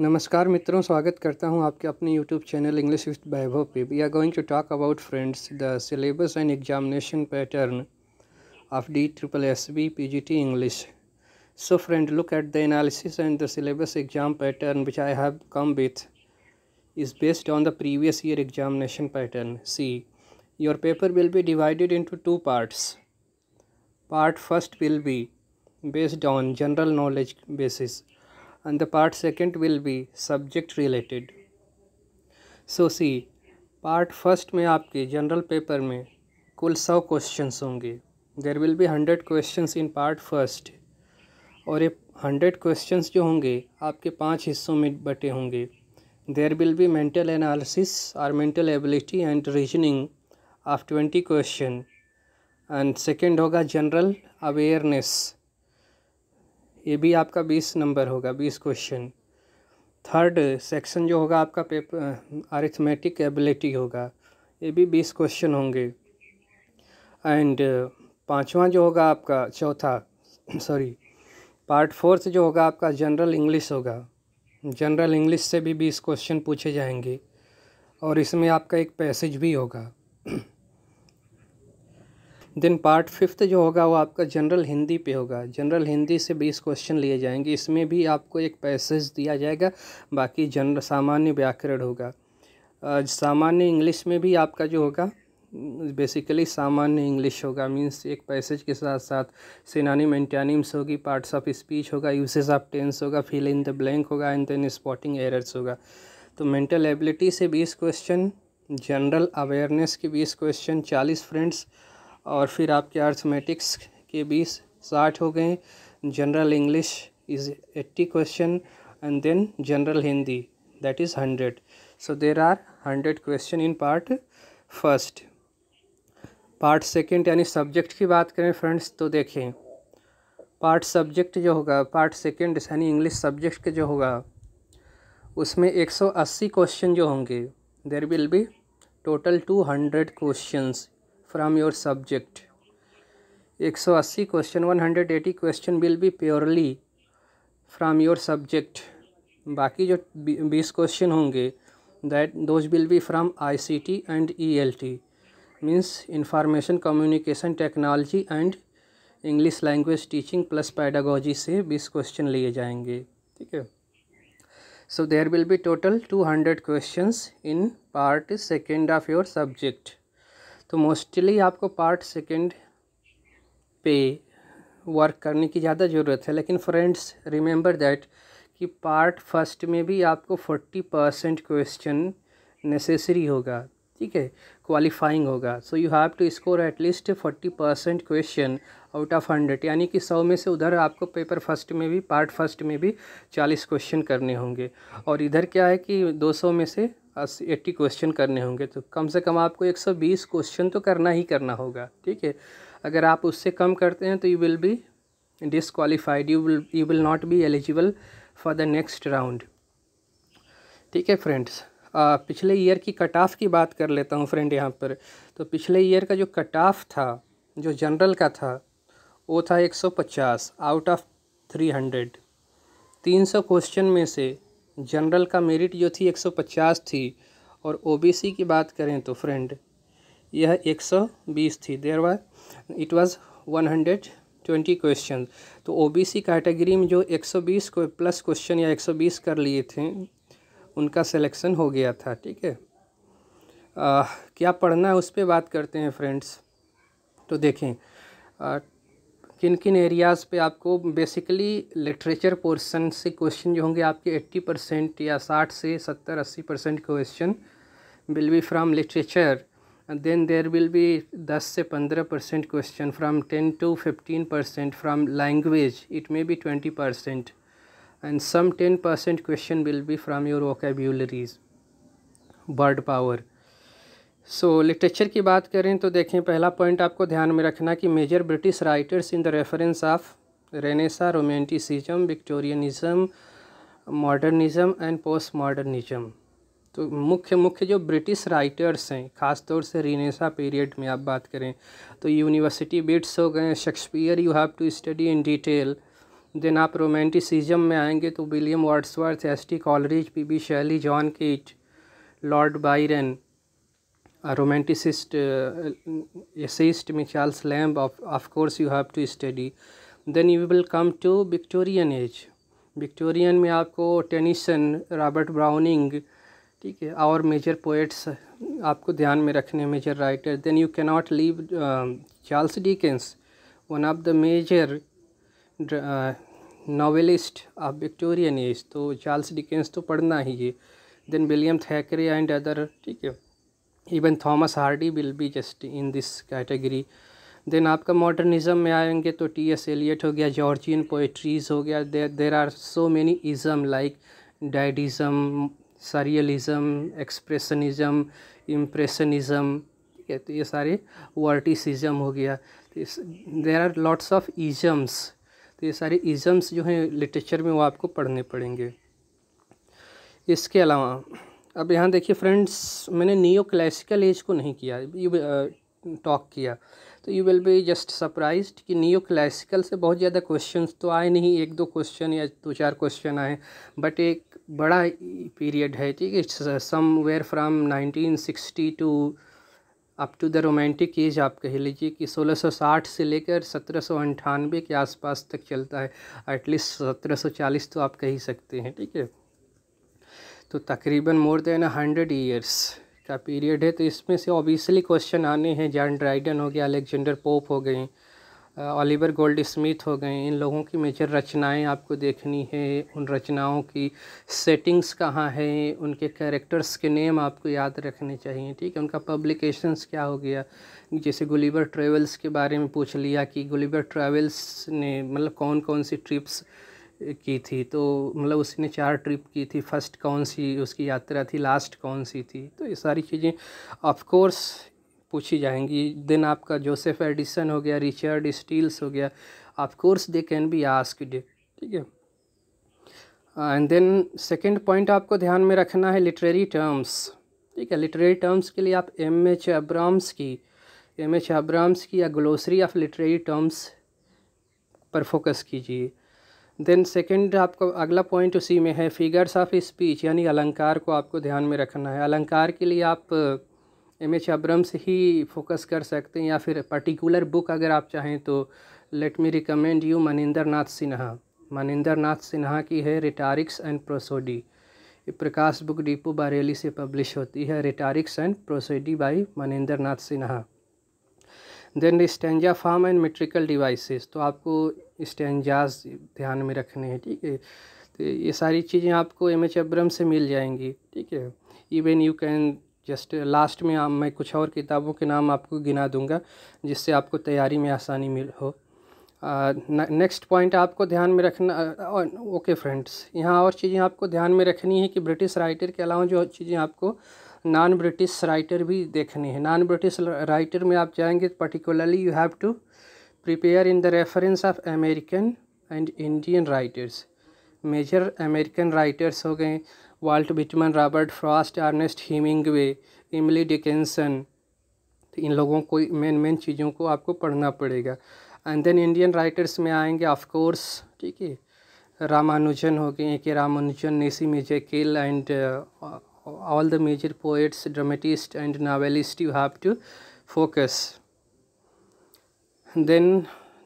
नमस्कार मित्रों स्वागत करता हूं आपके अपने YouTube channel English with Vaibhav पे we are going to talk about friends the syllabus and examination pattern of D triple S B P G T English so friend look at the analysis and the syllabus exam pattern which I have come with is based on the previous year examination pattern see your paper will be divided into two parts part first will be based on general knowledge basis and the part second will be subject related so see part first में आपके general paper में कुल सौ questions होंगे there will be hundred questions in part first और ये hundred questions जो होंगे आपके पांच हिस्सों में बटे होंगे there will be mental analysis और mental ability and reasoning of twenty question and second होगा जनरल अवेयरनेस ये भी आपका बीस नंबर होगा बीस क्वेश्चन थर्ड सेक्शन जो होगा आपका पेपर अरिथमेटिक एबिलिटी होगा ये भी बीस क्वेश्चन होंगे एंड पांचवा जो होगा आपका चौथा सॉरी पार्ट फोर्थ जो होगा आपका जनरल इंग्लिश होगा जनरल इंग्लिश से भी बीस क्वेश्चन पूछे जाएंगे और इसमें आपका एक पैसेज भी होगा देन पार्ट फिफ्थ जो होगा वो आपका जनरल हिंदी पे होगा जनरल हिंदी से बीस क्वेश्चन लिए जाएंगे इसमें भी आपको एक पैसेज दिया जाएगा बाकी जनरल सामान्य व्याकरण होगा सामान्य इंग्लिश में भी आपका जो होगा बेसिकली सामान्य इंग्लिश होगा मीन्स एक पैसेज के साथ साथ सेनानी एंटानिम्स होगी पार्ट्स ऑफ स्पीच होगा यूसेज ऑफ टेंस होगा फिल इन द ब्लैंक होगा एंड देन स्पॉटिंग एरर्स होगा तो मेंटल एबिलिटी से बीस क्वेश्चन जनरल अवेयरनेस के बीस क्वेश्चन चालीस फ्रेंड्स और फिर आपके अर्थमेटिक्स के बीस साठ हो गए general English is eighty question and then general Hindi that is hundred so there are hundred question in part first part second यानी सब्जेक्ट की बात करें फ्रेंड्स तो देखें पार्ट सब्जेक्ट जो होगा पार्ट सेकेंड यानी इंग्लिश सब्जेक्ट के जो होगा उसमें 180 क्वेश्चन जो होंगे there will be total 200 questions from your subject 180 question 180 question will be purely from your subject बाकी जो 20 क्वेश्चन होंगे that those will be from ICT and ELT means information communication technology and English language teaching plus pedagogy से बीस question लिए जाएंगे ठीक है so there will be total 200 questions in part second of your subject तो mostly आपको part second पे work करने की ज़्यादा ज़रूरत है लेकिन फ्रेंड्स रिमेंबर दैट कि पार्ट फर्स्ट में भी आपको फोर्टी परसेंट क्वेश्चन नेसेसरी होगा ठीक है क्वालिफाइंग होगा so you have to score at least forty percent question out of hundred यानी कि सौ में से उधर आपको पेपर फर्स्ट में भी पार्ट फर्स्ट में भी चालीस क्वेश्चन करने होंगे और इधर क्या है कि दो सौ में से एट्टी क्वेश्चन करने होंगे तो कम से कम आपको एक सौ बीस क्वेश्चन तो करना ही करना होगा ठीक है अगर आप उससे कम करते हैं तो you will be disqualified you will you will not be eligible for the next round ठीक है फ्रेंड्स पिछले ईयर की कट ऑफ की बात कर लेता हूँ फ्रेंड यहाँ पर तो पिछले ईयर का जो कट ऑफ था जो जनरल का था वो था एक सौ पचास आउट ऑफ थ्री हंड्रेड तीन सौ क्वेश्चन में से जनरल का मेरिट जो थी 150 थी और ओबीसी की बात करें तो फ्रेंड यह 120 थी there was it was 120 question तो ओबीसी कैटेगरी में जो 120 को प्लस क्वेश्चन या 120 कर लिए थे उनका सिलेक्शन हो गया था ठीक है क्या पढ़ना है उस पर बात करते हैं फ्रेंड्स तो देखें किन किन एरियाज़ पे आपको बेसिकली लिटरेचर पोर्शन से क्वेश्चन जो होंगे आपके एट्टी परसेंट या साठ से सत्तर अस्सी percent question will be from literature then there will be दस से पंद्रह percent question from ten to fifteen percent from language it may be twenty percent and some ten percent question will be from your vocabularies word power so so, literature की बात करें तो देखें पहला point आपको ध्यान में रखना कि major British writers in the reference of Renaissance romanticism Victorianism modernism and post modernism तो मुख्य मुख्य जो ब्रिटिश राइटर्स हैं ख़ासतौर से रीनेसा पीरियड में आप बात करें तो यूनिवर्सिटी बिट्स हो गए Shakespeare you have to study in detail then आप रोमेंटिसिज्म में आएंगे तो William Wordsworth S T Coleridge P B Shelley John Keats Lord Byron romanticist essayist uh, essayist Michael of of, you have to study to you will come to Victorian to Victorian में आपको Tennyson Robert browning ठीक है और major poets आपको ध्यान में रखने major writer then you cannot leave Charles Dickens one of the major novelist of Victorian age तो चार्ल्स डिकेंस तो पढ़ना ही है then William Thackeray and other ठीक है even Thomas Hardy will be just in this category then आपका modernism में आएंगे तो टी एस एलियट हो गया जॉर्जियन पोइट्रीज़ हो गया there are so many isms like Dadaism surrealism expressionism impressionism ठीक है तो ये सारे वर्टिसिज़म हो गया there are lots of isms तो ये सारे इज़म्स जो हैं लिटरेचर में वो आपको पढ़ने पड़ेंगे इसके अलावा अब यहाँ देखिए फ्रेंड्स मैंने नियो क्लासिकल एज को नहीं किया यू टॉक uh, किया तो you will be just surprise कि नियो क्लासिकल से बहुत ज़्यादा क्वेश्चन तो आए नहीं एक दो क्वेश्चन या दो चार क्वेश्चन आए बट एक बड़ा पीरियड है ठीक है somewhere from nineteen sixty two up to the romantic age आप कह लीजिए कि 1660 से लेकर सत्रह के आसपास तक चलता है एटलीस्ट 1740 तो आप कह ही सकते हैं ठीक है तो तकरीबन मोर देन हंड्रेड ईयर्स का पीरियड है तो इसमें से ऑब्वियसली क्वेश्चन आने हैं जॉन ड्राइडन हो गया अलेक्जेंडर पोप हो गए ओलिवर गोल्ड स्मिथ हो गए इन लोगों की मेजर रचनाएं आपको देखनी है उन रचनाओं की सेटिंग्स कहाँ हैं उनके कैरेक्टर्स के नेम आपको याद रखने चाहिए ठीक है उनका पब्लिकेशंस क्या हो गया जैसे गुलीवर ट्रेवल्स के बारे में पूछ लिया कि गुलीवर ट्रेवल्स ने मतलब कौन कौन सी ट्रिप्स की थी तो मतलब उसने चार ट्रिप की थी फर्स्ट कौन सी उसकी यात्रा थी लास्ट कौन सी थी तो ये सारी चीज़ें ऑफकोर्स पूछी जाएंगी देन आपका जोसेफ एडिसन हो गया रिचर्ड स्टील्स हो गया of course they can be ask ठीक है एंड देन सेकेंड पॉइंट आपको ध्यान में रखना है लिटरेरी टर्म्स ठीक है लिटरेरी टर्म्स के लिए आप एम एच अब्राम्स की एम एच अब्राम्स की या ग्लोसरी ऑफ लिटरेरी टर्म्स पर फोकस कीजिए देन सेकंड आपको अगला पॉइंट उसी में है फिगर्स ऑफ स्पीच यानी अलंकार को आपको ध्यान में रखना है अलंकार के लिए आप एम एच अब्रम्स ही फोकस कर सकते हैं या फिर पर्टिकुलर बुक अगर आप चाहें तो let me recommend you Maninder Nath Sinha Maninder Nath Sinha की है rhetorics and prosody Prakash book depot Bareilly से पब्लिश होती है rhetorics and prosody by Maninder Nath Sinha then stanza form and metrical devices तो आपको स्टेंजाज ध्यान में रखने हैं ठीक है तो ये सारी चीज़ें आपको एम एच अब्रम से मिल जाएंगी ठीक है even you can just last में आ, मैं कुछ और किताबों के नाम आपको गिना दूंगा जिससे आपको तैयारी में आसानी मिल हो नेक्स्ट uh, पॉइंट आपको ध्यान में रखना ओके फ्रेंड्स यहाँ और चीज़ें आपको ध्यान में रखनी है कि ब्रिटिश राइटर के अलावा जो चीज़ें आपको नॉन ब्रिटिश राइटर भी देखने हैं नॉन ब्रिटिश राइटर में आप जाएंगे particularly you have to prepare in the reference of American and Indian writers major American writers हो गए Walt Whitman Robert Frost Ernest Hemingway Emily Dickinson तो इन लोगों को मेन मेन चीज़ों को आपको पढ़ना पड़ेगा एंड देन इंडियन राइटर्स में आएंगे ऑफ कोर्स ठीक है रामानुजन हो गए के Ramanujan Nissim Ezekiel and all the major poets dramatist and novelist you have to focus then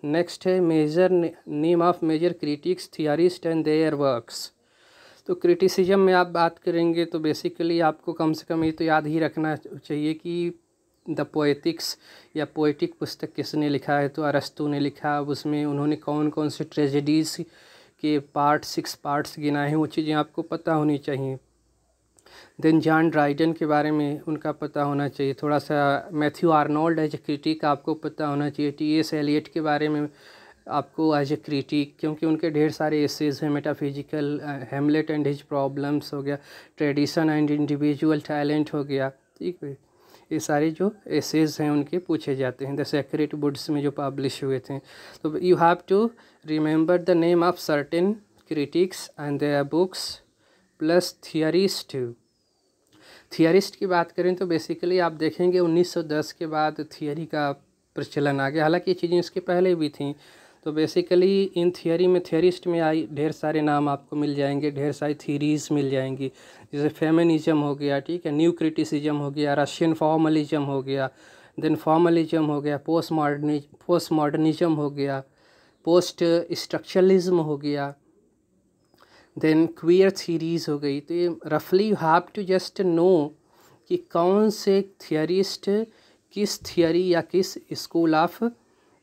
next है major name of major critics theorist and their works तो criticism में आप बात करेंगे तो बेसिकली आपको कम से कम ये तो याद ही रखना चाहिए कि द पोएटिक्स या पोएटिक पुस्तक किसने लिखा है तो अरस्तु ने लिखा उसमें उन्होंने कौन कौन से ट्रेजेडीज़ के पार्ट सिक्स पार्ट्स गिनाए हैं वो चीज़ें आपको पता होनी चाहिए देन जॉन ड्राइडन के बारे में उनका पता होना चाहिए थोड़ा सा Matthew Arnold as a critic आपको पता होना चाहिए टी एस एलियट के बारे में आपको एज ए क्रिटिक क्योंकि उनके ढेर सारे एसेज हैं metaphysical Hamlet and his problems हो गया ट्रेडिशन एंड इंडिविजुअल टैलेंट हो गया ठीक है ये सारे जो एसेज हैं उनके पूछे जाते हैं द सेक्रेट बुड्स में जो पब्लिश हुए थे तो you have to remember the name of certain critics and the books plus theories to theorist की बात करें तो बेसिकली आप देखेंगे 1910 के बाद थियरी का प्रचलन आ गया हालांकि ये चीज़ें इसके पहले भी थी तो बेसिकली इन थियरी में थियरिस्ट में आई ढेर सारे नाम आपको मिल जाएंगे ढेर सारी थीरीज मिल जाएंगी जैसे फेमिनिज्म हो गया ठीक है न्यू क्रिटिसिज्म हो गया रशियन फॉर्मलिज्म हो गया देन फॉर्मलिज्म हो गया पोस्ट मॉडर्निज पोस्ट मॉडर्निज्म हो गया पोस्ट स्ट्रक्चरलिज्म हो गया देन क्वियर थीरीज़ हो गई तो ये रफली you have to just know कि कौन से थियरिस्ट किस थियरी या किस स्कूल ऑफ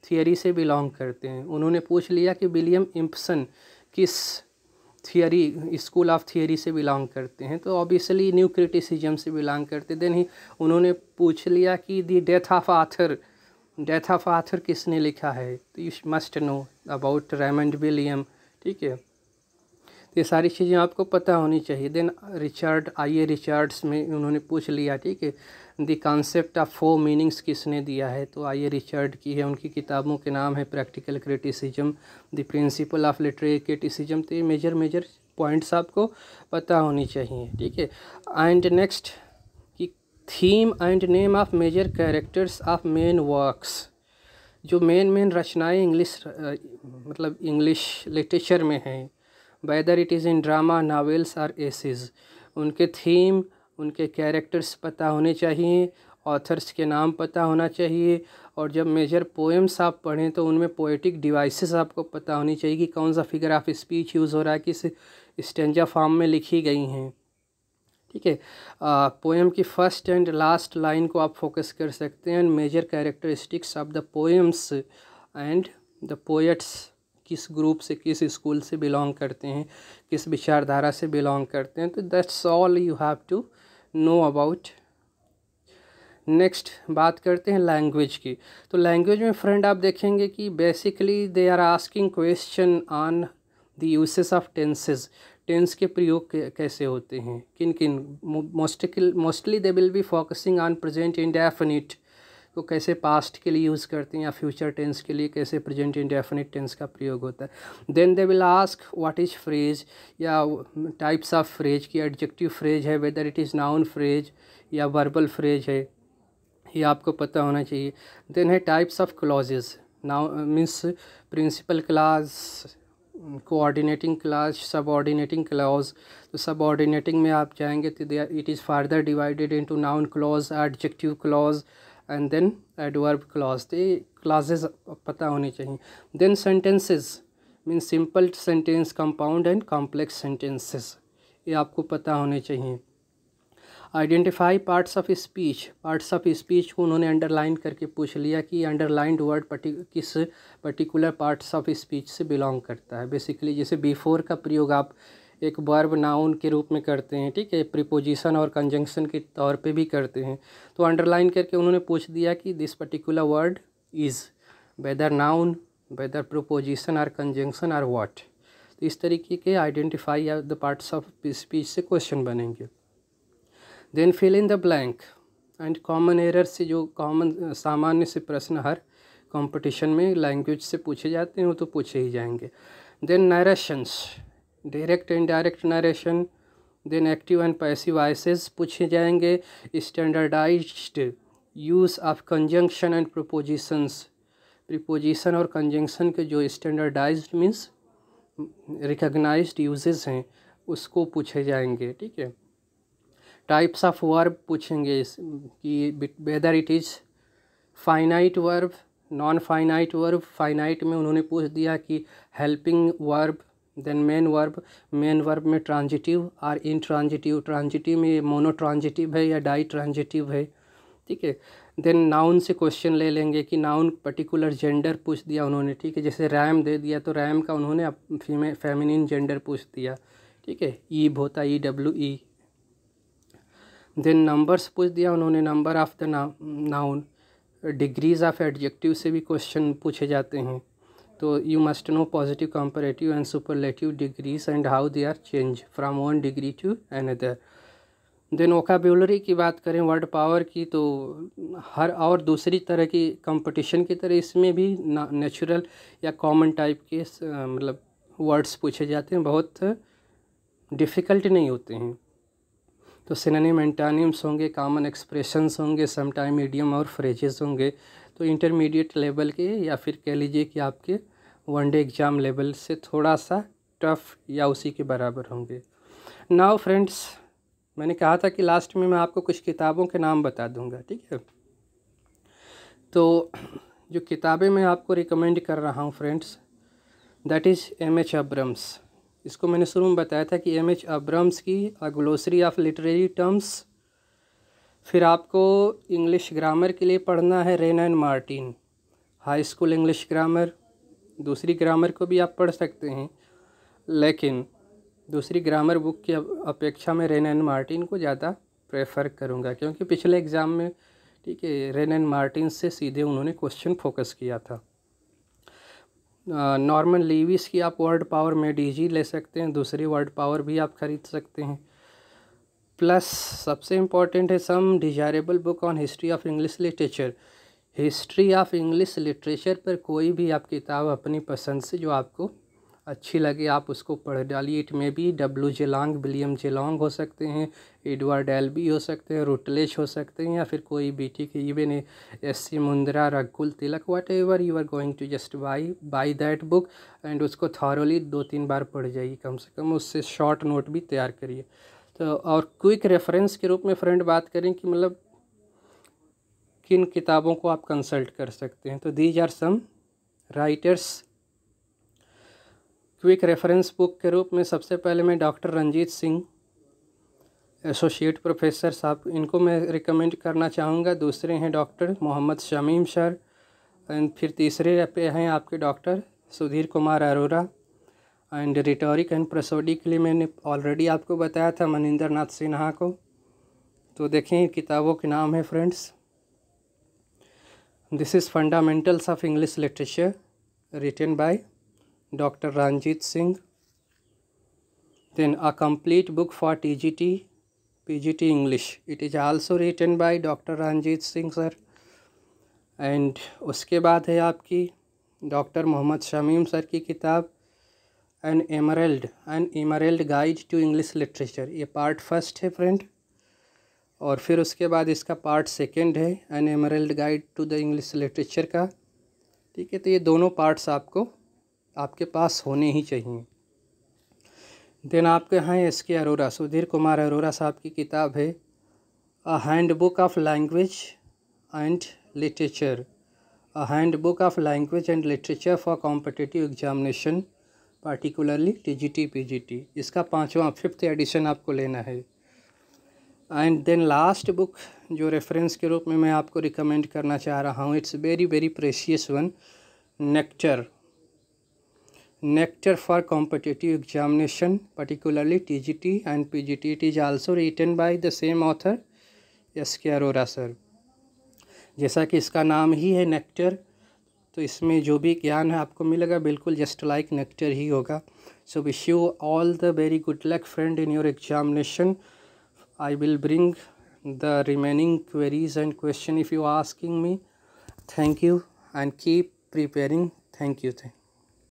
थियरी से बिलोंग करते हैं उन्होंने पूछ लिया कि विलियम इम्पसन किस थियरी स्कूल ऑफ थियरी से बिलोंग करते हैं तो ऑब्वियसली न्यू क्रिटिसिज्म से बिलोंग करते देन ही उन्होंने पूछ लिया कि the death of author death of author किसने लिखा है तो you must know about Raymond William ठीक है तो ये सारी चीज़ें आपको पता होनी चाहिए then Richard I A Richards में उन्होंने पूछ लिया ठीक है the concept of four meanings किसने दिया है तो आई ए रिचर्ड की है उनकी किताबों के नाम है practical criticism the principle of literary criticism तो ये मेजर मेजर पॉइंट्स आपको पता होनी चाहिए ठीक है एंड नेक्स्ट कि theme and name of major characters of main works जो मेन मेन रचनाएं इंग्लिश मतलब इंग्लिश लिटरेचर में हैं whether it is in drama novels or essays उनके थीम उनके कैरेक्टर्स पता होने चाहिए ऑथर्स के नाम पता होना चाहिए और जब मेजर पोएम्स आप पढ़ें तो उनमें पोइटिक डिवाइसेस आपको पता होनी चाहिए कि कौन सा फिगर ऑफ स्पीच यूज़ हो रहा है किस स्टेंजा फॉर्म में लिखी गई हैं ठीक है पोएम की फ़र्स्ट एंड लास्ट लाइन को आप फोकस कर सकते हैं major characteristics of the poems and the poets किस ग्रुप से किस स्कूल से बिलोंग करते हैं किस विचारधारा से बिलोंग करते हैं तो that's all you have to know about next बात करते हैं लैंग्वेज की तो लैंग्वेज में फ्रेंड आप देखेंगे कि basically they are asking question on the uses of tenses tense के प्रयोग कैसे होते हैं किन किन मोस्टिकल mostly they will be focusing on present indefinite को कैसे पास्ट के लिए यूज़ करते हैं या फ्यूचर टेंस के लिए कैसे प्रेजेंट इंडेफिनिट टेंस का प्रयोग होता है then they will ask what is phrase या टाइप्स ऑफ फ्रेज की एडजेक्टिव फ्रेज है whether it is noun phrase या वर्बल फ्रेज है ये आपको पता होना चाहिए देन है types of clauses now means principal clause coordinating clause subordinating clause तो सबऑर्डिनेटिंग में आप जाएंगे तो it is further divided into noun clause adjective clause and then adverb clause तो ये क्लासेज पता होनी चाहिए then sentences mean simple sentence compound and complex sentences ये आपको पता होने चाहिए identify parts of speech parts of speech को उन्होंने अंडरलाइन करके पूछ लिया कि अंडरलाइंड वर्ड पर्टि किस पर्टिकुलर पार्ट्स ऑफ स्पीच से बिलोंग करता है बेसिकली जैसे बिफोर का प्रयोग आप एक वर्ब नाउन के रूप में करते हैं ठीक है प्रिपोजिशन और कंजंक्शन के तौर पे भी करते हैं तो अंडरलाइन करके उन्होंने पूछ दिया कि this particular word is whether noun whether preposition or conjunction or what तो इस तरीके के identify the parts of speech से क्वेश्चन बनेंगे then fill in the blank and common error से जो कॉमन सामान्य से प्रश्न हर कंपटीशन में लैंग्वेज से पूछे जाते हैं वो तो पूछे ही जाएंगे then narrations direct and direct narration then active and passive voices पूछे जाएंगे standardized use of conjunction and prepositions preposition और कंजंक्शन के जो स्टैंडर्डाइज्ड मीन्स रिकग्नाइज्ड यूजेज हैं उसको पूछे जाएंगे ठीक है टाइप्स ऑफ वर्ब पूछेंगे कि whether it is finite verb non finite verb finite में उन्होंने पूछ दिया कि helping verb then main verb main verb में transitive or intransitive transitive में ये मोनो ट्रांजिटिव है या डाई ट्रांजिटिव है ठीक है देन नाउन से क्वेश्चन ले लेंगे कि नाउन पर्टिकुलर जेंडर पूछ दिया उन्होंने ठीक है जैसे रैम दे दिया तो रैम का उन्होंने फीमे फेमिनिन जेंडर पूछ दिया ठीक है ई e होता E W E then numbers पूछ दिया उन्होंने number of the noun degrees of adjective से भी क्वेश्चन पूछे जाते हैं तो you must know positive comparative and superlative degrees and how they are change from one degree to another then vocabulary की बात करें वर्ड पावर की तो हर और दूसरी तरह की कंपटीशन की तरह इसमें भी नेचुरल या कॉमन टाइप के मतलब वर्ड्स पूछे जाते हैं बहुत डिफ़िकल्ट नहीं होते हैं तो सिनेम एंटानियम्स होंगे कॉमन एक्सप्रेशंस होंगे समटाइम मीडियम और फ्रेजेस होंगे तो इंटरमीडिएट लेवल के या फिर कह लीजिए कि आपके वनडे एग्ज़ाम लेवल से थोड़ा सा टफ या उसी के बराबर होंगे नाउ फ्रेंड्स मैंने कहा था कि लास्ट में मैं आपको कुछ किताबों के नाम बता दूंगा ठीक है तो जो किताबें मैं आपको रिकमेंड कर रहा हूँ friends that is M H Abrams इसको मैंने शुरू में बताया था कि एम एच अब्रम्स की a glossary of literary terms फिर आपको इंग्लिश ग्रामर के लिए पढ़ना है Wren and Martin high school English grammar दूसरी ग्रामर को भी आप पढ़ सकते हैं लेकिन दूसरी ग्रामर बुक की अपेक्षा मैं रेन एंड मार्टिन को ज़्यादा प्रेफर करूँगा क्योंकि पिछले एग्ज़ाम में ठीक है रेन एंड मार्टिन से सीधे उन्होंने क्वेश्चन फोकस किया था नॉर्मन लीविस की आप वर्ड पावर में डी जी ले सकते हैं दूसरी वर्ड पावर भी आप ख़रीद सकते हैं प्लस सबसे इम्पॉर्टेंट है some desirable book on history of English literature history of English literature पर कोई भी आप किताब अपनी पसंद से जो आपको अच्छी लगे आप उसको पढ़ डालिए इट में भी डब्लू जेलोंग विलियम जेलोंग हो सकते हैं एडवर्ड एल्बी हो सकते हैं रुटलेश हो सकते हैं या फिर कोई भी ठीक है even S C Mundra Raghukul Tilak whatever you are going to just buy buy that book and उसको थॉरली दो तीन बार पढ़ जाइए कम से कम उससे शॉर्ट नोट भी तैयार करिए तो और क्विक रेफरेंस के रूप में फ्रेंड बात करें कि मतलब किन किताबों को आप कंसल्ट कर सकते हैं तो these are some writers quick reference book के रूप में सबसे पहले मैं doctor Ranjit Singh associate professor साहब इनको मैं रिकमेंड करना चाहूँगा दूसरे हैं doctor Mohammad Shamim sir and फिर तीसरे पे हैं आपके doctor Sudhir Kumar Arora and rhetoric and prosody के लिए मैंने ऑलरेडी आपको बताया था मनिंदर नाथ सिन्हा को तो देखें किताबों के नाम है friends this is fundamentals of English literature written by doctor Ranjit Singh then a complete book for TGT PGT English it is also written by doctor Ranjit Singh sir and उसके बाद है आपकी डॉक्टर मोहम्मद शमीम सर की किताब an emerald an emerald guide to English literature ये part first है friend और फिर उसके बाद इसका पार्ट सेकंड है an emerald guide to the English literature का ठीक है तो ये दोनों पार्ट्स आपको आपके पास होने ही चाहिए देन आपके यहाँ एस के अरोरा सुधीर कुमार अरोरा साहब की किताब है a handbook of language and literature a handbook of language and literature for competitive examination particularly T G G T P T इसका पाँचवा फिफ्थ एडिशन आपको लेना है एंड देन लास्ट बुक जो रेफरेंस के रूप में मैं आपको रिकमेंड करना चाह रहा हूँ it's very very precious one nectar nectar for competitive examination particularly T G T and P G T it is also written by the same author S K Arora sir जैसा कि इसका नाम ही है नेक्टर तो इसमें जो भी ज्ञान है आपको मिलेगा बिल्कुल जस्ट लाइक नेक्टर ही होगा so wish you all the very good luck friend in your examination I will bring the remaining queries and question if you asking me thank you and keep preparing thank you thank